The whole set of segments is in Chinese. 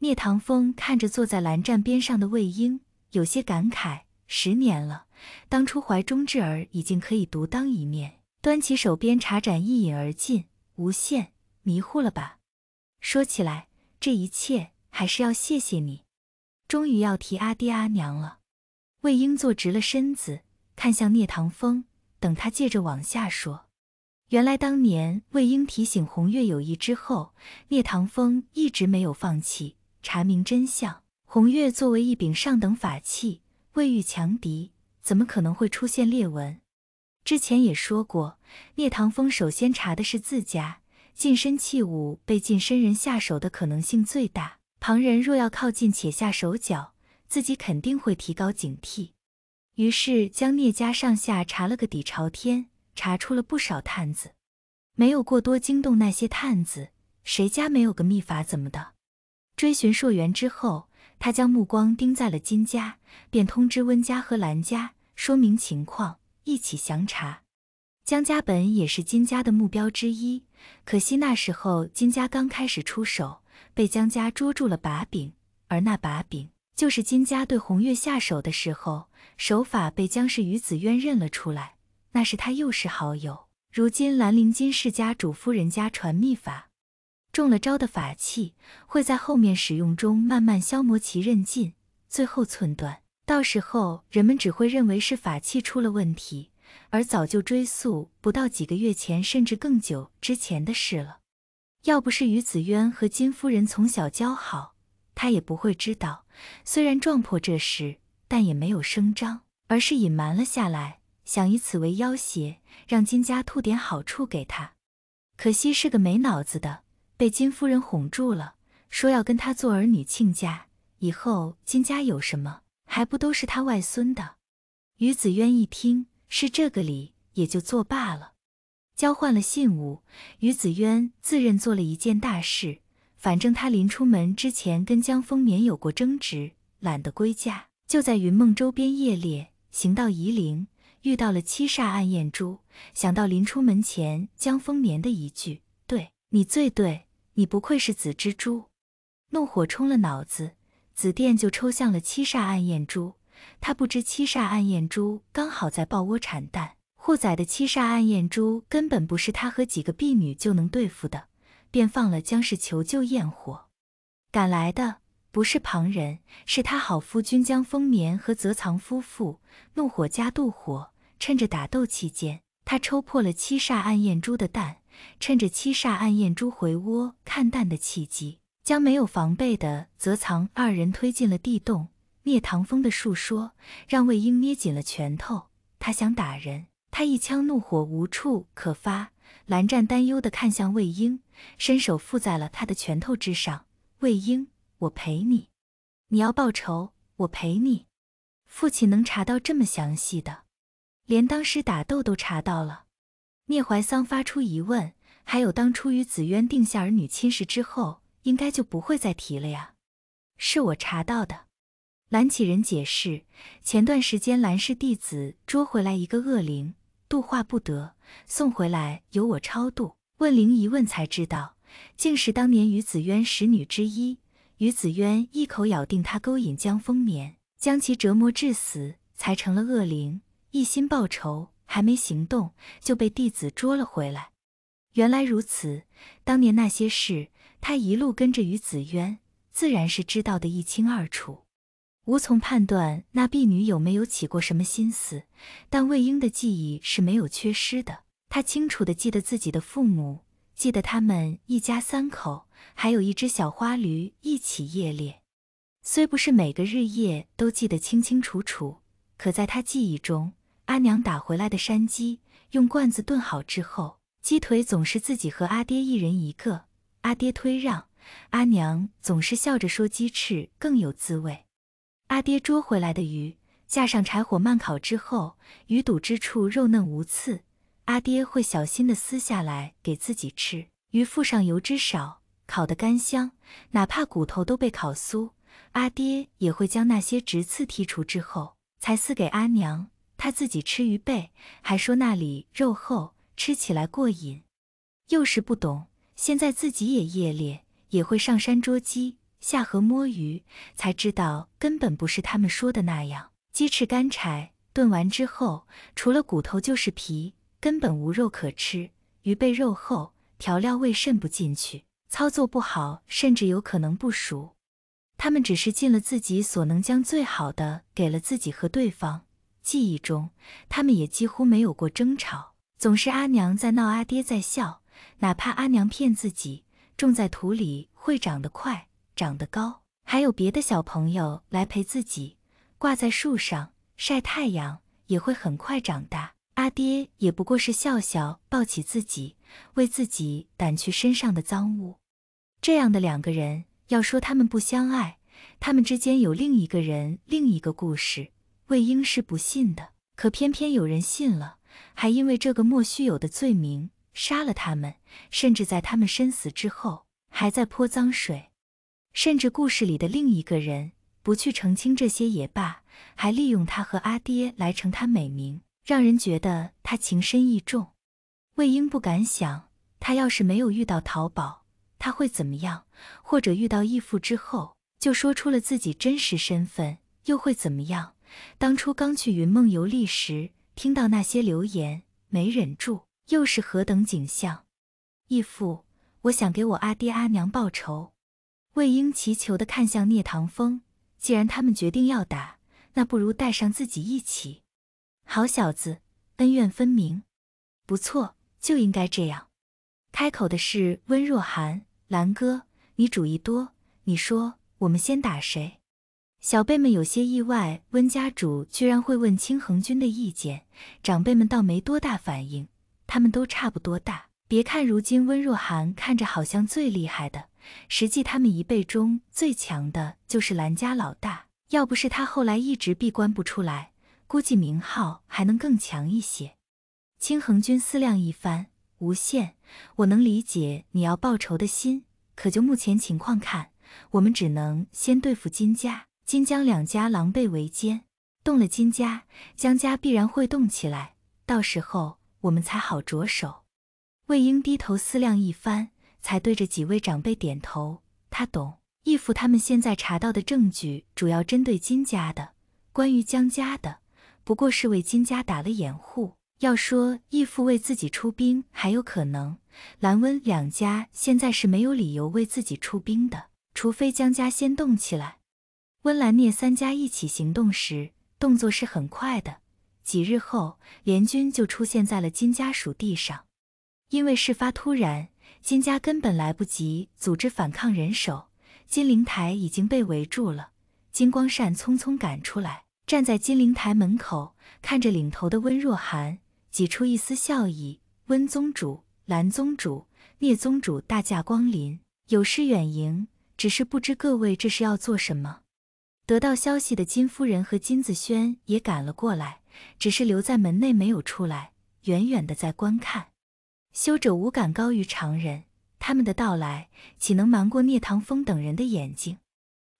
聂唐风看着坐在蓝湛边上的魏婴，有些感慨：十年了，当初怀中智儿已经可以独当一面。端起手边茶盏，一饮而尽。无限迷糊了吧？说起来，这一切还是要谢谢你。终于要提阿爹阿娘了。魏婴坐直了身子，看向聂唐风，等他接着往下说。原来当年魏婴提醒红月有意之后，聂唐风一直没有放弃。查明真相。红月作为一柄上等法器，未遇强敌，怎么可能会出现裂纹？之前也说过，聂唐风首先查的是自家近身器物被近身人下手的可能性最大。旁人若要靠近且下手脚，自己肯定会提高警惕。于是将聂家上下查了个底朝天，查出了不少探子，没有过多惊动那些探子。谁家没有个秘法？怎么的？追寻朔源之后，他将目光盯在了金家，便通知温家和兰家说明情况，一起详查。江家本也是金家的目标之一，可惜那时候金家刚开始出手，被江家捉住了把柄，而那把柄就是金家对红月下手的时候，手法被江氏于子渊认了出来，那是他又是好友。如今兰陵金世家主夫人家传秘法。中了招的法器会在后面使用中慢慢消磨其韧劲，最后寸断。到时候人们只会认为是法器出了问题，而早就追溯不到几个月前甚至更久之前的事了。要不是于子渊和金夫人从小交好，他也不会知道。虽然撞破这事，但也没有声张，而是隐瞒了下来，想以此为要挟，让金家吐点好处给他。可惜是个没脑子的。被金夫人哄住了，说要跟他做儿女亲家，以后金家有什么还不都是他外孙的？于子渊一听是这个理，也就作罢了。交换了信物，于子渊自认做了一件大事。反正他临出门之前跟江丰眠有过争执，懒得归家，就在云梦周边夜猎，行到夷陵，遇到了七煞暗夜珠。想到临出门前江丰眠的一句“对你最对”。你不愧是紫蜘蛛，怒火冲了脑子，紫电就抽向了七煞暗焰蛛。他不知七煞暗焰蛛刚好在抱窝产蛋，护崽的七煞暗焰蛛根本不是他和几个婢女就能对付的，便放了江氏求救焰火。赶来的不是旁人，是他好夫君江风眠和泽藏夫妇。怒火加妒火，趁着打斗期间，他抽破了七煞暗焰蛛的蛋。趁着七煞暗夜珠回窝看淡的契机，将没有防备的泽藏二人推进了地洞。灭唐风的述说让魏婴捏紧了拳头，他想打人，他一腔怒火无处可发。蓝湛担忧地看向魏婴，伸手附在了他的拳头之上：“魏婴，我陪你。你要报仇，我陪你。父亲能查到这么详细的，连当时打斗都查到了。”聂怀桑发出疑问：“还有当初与子渊定下儿女亲事之后，应该就不会再提了呀？”“是我查到的。”蓝启仁解释：“前段时间蓝氏弟子捉回来一个恶灵，度化不得，送回来由我超度。问灵一问，才知道竟是当年与子渊十女之一。于子渊一口咬定他勾引江丰年，将其折磨致死，才成了恶灵，一心报仇。”还没行动就被弟子捉了回来。原来如此，当年那些事，他一路跟着于子渊，自然是知道的一清二楚。无从判断那婢女有没有起过什么心思，但魏婴的记忆是没有缺失的。他清楚地记得自己的父母，记得他们一家三口，还有一只小花驴一起夜猎。虽不是每个日夜都记得清清楚楚，可在他记忆中。阿娘打回来的山鸡，用罐子炖好之后，鸡腿总是自己和阿爹一人一个。阿爹推让，阿娘总是笑着说鸡翅更有滋味。阿爹捉回来的鱼，架上柴火慢烤之后，鱼肚之处肉嫩无刺，阿爹会小心地撕下来给自己吃。鱼腹上油脂少，烤得干香，哪怕骨头都被烤酥，阿爹也会将那些直刺剔除之后，才撕给阿娘。他自己吃鱼背，还说那里肉厚，吃起来过瘾。幼时不懂，现在自己也夜猎，也会上山捉鸡，下河摸鱼，才知道根本不是他们说的那样。鸡翅干柴炖完之后，除了骨头就是皮，根本无肉可吃。鱼背肉厚，调料味渗不进去，操作不好，甚至有可能不熟。他们只是尽了自己所能，将最好的给了自己和对方。记忆中，他们也几乎没有过争吵，总是阿娘在闹，阿爹在笑。哪怕阿娘骗自己，种在土里会长得快，长得高；还有别的小朋友来陪自己，挂在树上晒太阳，也会很快长大。阿爹也不过是笑笑抱起自己，为自己掸去身上的脏物。这样的两个人，要说他们不相爱，他们之间有另一个人，另一个故事。魏婴是不信的，可偏偏有人信了，还因为这个莫须有的罪名杀了他们，甚至在他们身死之后还在泼脏水。甚至故事里的另一个人不去澄清这些也罢，还利用他和阿爹来成他美名，让人觉得他情深意重。魏婴不敢想，他要是没有遇到淘宝，他会怎么样？或者遇到义父之后就说出了自己真实身份，又会怎么样？当初刚去云梦游历时，听到那些流言，没忍住，又是何等景象！义父，我想给我阿爹阿娘报仇。魏婴祈求的看向聂唐风，既然他们决定要打，那不如带上自己一起。好小子，恩怨分明，不错，就应该这样。开口的是温若寒，兰哥，你主意多，你说我们先打谁？小辈们有些意外，温家主居然会问清恒君的意见。长辈们倒没多大反应，他们都差不多大。别看如今温若寒看着好像最厉害的，实际他们一辈中最强的就是兰家老大。要不是他后来一直闭关不出来，估计明浩还能更强一些。清恒君思量一番，无限，我能理解你要报仇的心，可就目前情况看，我们只能先对付金家。金江两家狼狈为奸，动了金家，江家必然会动起来，到时候我们才好着手。魏婴低头思量一番，才对着几位长辈点头。他懂，义父他们现在查到的证据主要针对金家的，关于江家的，不过是为金家打了掩护。要说义父为自己出兵还有可能，蓝温两家现在是没有理由为自己出兵的，除非江家先动起来。温兰、聂三家一起行动时，动作是很快的。几日后，联军就出现在了金家属地上。因为事发突然，金家根本来不及组织反抗人手，金陵台已经被围住了。金光善匆匆赶出来，站在金陵台门口，看着领头的温若寒，挤出一丝笑意：“温宗主、兰宗主、聂宗主大驾光临，有失远迎。只是不知各位这是要做什么？”得到消息的金夫人和金子轩也赶了过来，只是留在门内没有出来，远远的在观看。修者无感高于常人，他们的到来岂能瞒过聂唐风等人的眼睛？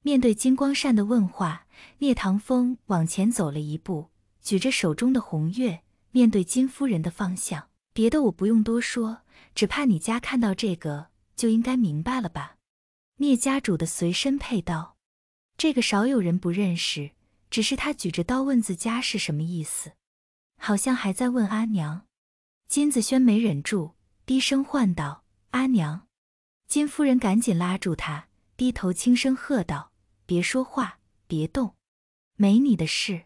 面对金光善的问话，聂唐风往前走了一步，举着手中的红月，面对金夫人的方向。别的我不用多说，只怕你家看到这个就应该明白了吧？聂家主的随身佩刀。这个少有人不认识，只是他举着刀问自家是什么意思，好像还在问阿娘。金子轩没忍住，低声唤道：“阿娘。”金夫人赶紧拉住他，低头轻声喝道：“别说话，别动，没你的事。”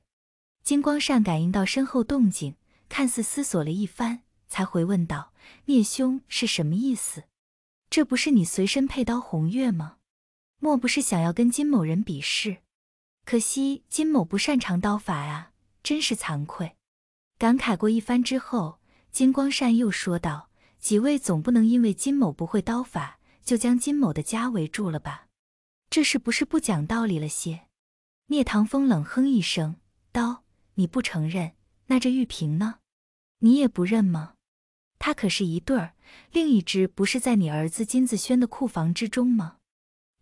金光善感应到身后动静，看似思索了一番，才回问道：“聂兄是什么意思？这不是你随身佩刀红月吗？”莫不是想要跟金某人比试？可惜金某不擅长刀法啊，真是惭愧。感慨过一番之后，金光善又说道：“几位总不能因为金某不会刀法，就将金某的家围住了吧？这是不是不讲道理了些？”聂唐风冷哼一声：“刀你不承认，那这玉瓶呢？你也不认吗？它可是一对儿，另一只不是在你儿子金子轩的库房之中吗？”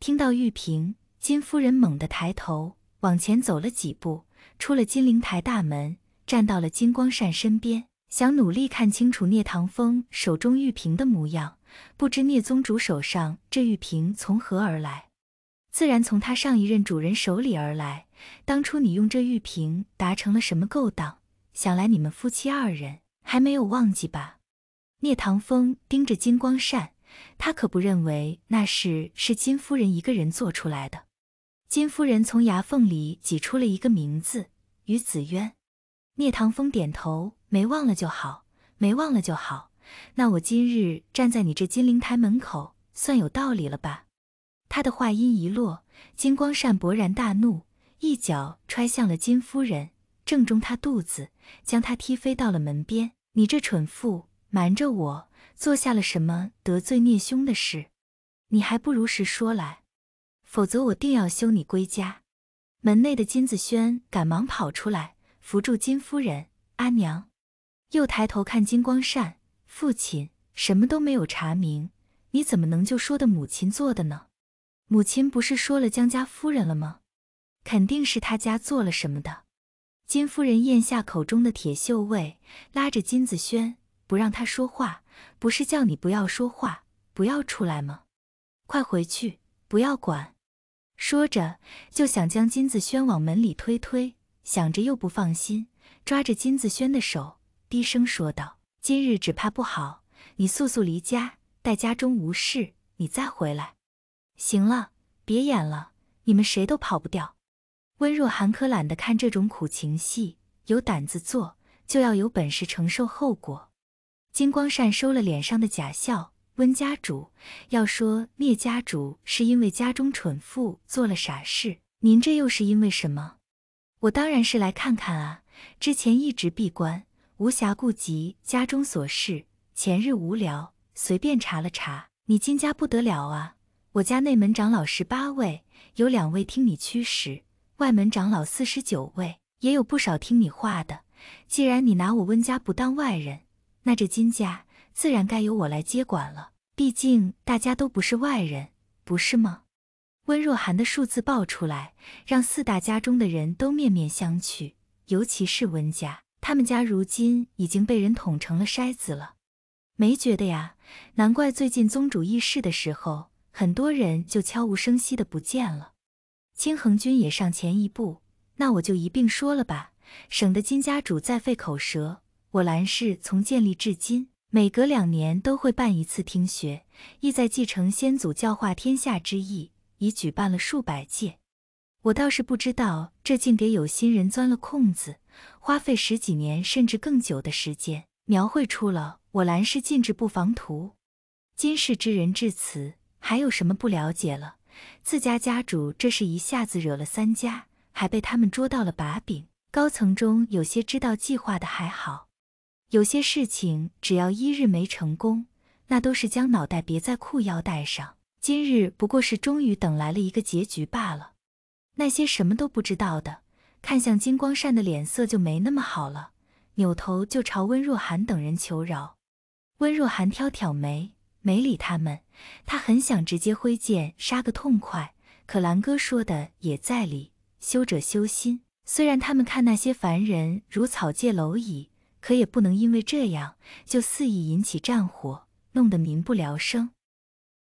听到玉瓶，金夫人猛地抬头，往前走了几步，出了金陵台大门，站到了金光善身边，想努力看清楚聂唐风手中玉瓶的模样。不知聂宗主手上这玉瓶从何而来？自然从他上一任主人手里而来。当初你用这玉瓶达成了什么勾当？想来你们夫妻二人还没有忘记吧？聂唐风盯着金光善。他可不认为那事是金夫人一个人做出来的。金夫人从牙缝里挤出了一个名字：于子渊。聂唐风点头，没忘了就好，没忘了就好。那我今日站在你这金陵台门口，算有道理了吧？他的话音一落，金光善勃然大怒，一脚踹向了金夫人，正中她肚子，将她踢飞到了门边。你这蠢妇，瞒着我！做下了什么得罪聂兄的事？你还不如实说来，否则我定要休你归家。门内的金子轩赶忙跑出来，扶住金夫人阿娘，又抬头看金光善父亲，什么都没有查明，你怎么能就说的母亲做的呢？母亲不是说了江家夫人了吗？肯定是他家做了什么的。金夫人咽下口中的铁锈味，拉着金子轩不让他说话。不是叫你不要说话，不要出来吗？快回去，不要管。说着就想将金子轩往门里推推，想着又不放心，抓着金子轩的手低声说道：“今日只怕不好，你速速离家，待家中无事，你再回来。”行了，别演了，你们谁都跑不掉。温若寒可懒得看这种苦情戏，有胆子做，就要有本事承受后果。金光善收了脸上的假笑，温家主要说灭家主是因为家中蠢妇做了傻事，您这又是因为什么？我当然是来看看啊！之前一直闭关，无暇顾及家中琐事。前日无聊，随便查了查，你金家不得了啊！我家内门长老十八位，有两位听你驱使；外门长老四十九位，也有不少听你话的。既然你拿我温家不当外人，那这金家自然该由我来接管了，毕竟大家都不是外人，不是吗？温若寒的数字报出来，让四大家中的人都面面相觑，尤其是温家，他们家如今已经被人捅成了筛子了。没觉得呀？难怪最近宗主议事的时候，很多人就悄无声息的不见了。清恒君也上前一步，那我就一并说了吧，省得金家主再费口舌。我兰氏从建立至今，每隔两年都会办一次听学，意在继承先祖教化天下之意，已举办了数百届。我倒是不知道，这竟给有心人钻了空子，花费十几年甚至更久的时间，描绘出了我兰氏禁制布防图。今世之人至此，还有什么不了解了？自家家主这是一下子惹了三家，还被他们捉到了把柄。高层中有些知道计划的还好。有些事情只要一日没成功，那都是将脑袋别在裤腰带上。今日不过是终于等来了一个结局罢了。那些什么都不知道的，看向金光善的脸色就没那么好了，扭头就朝温若寒等人求饶。温若寒挑挑眉，没理他们。他很想直接挥剑杀个痛快，可蓝哥说的也在理，修者修心。虽然他们看那些凡人如草芥蝼蚁。可也不能因为这样就肆意引起战火，弄得民不聊生。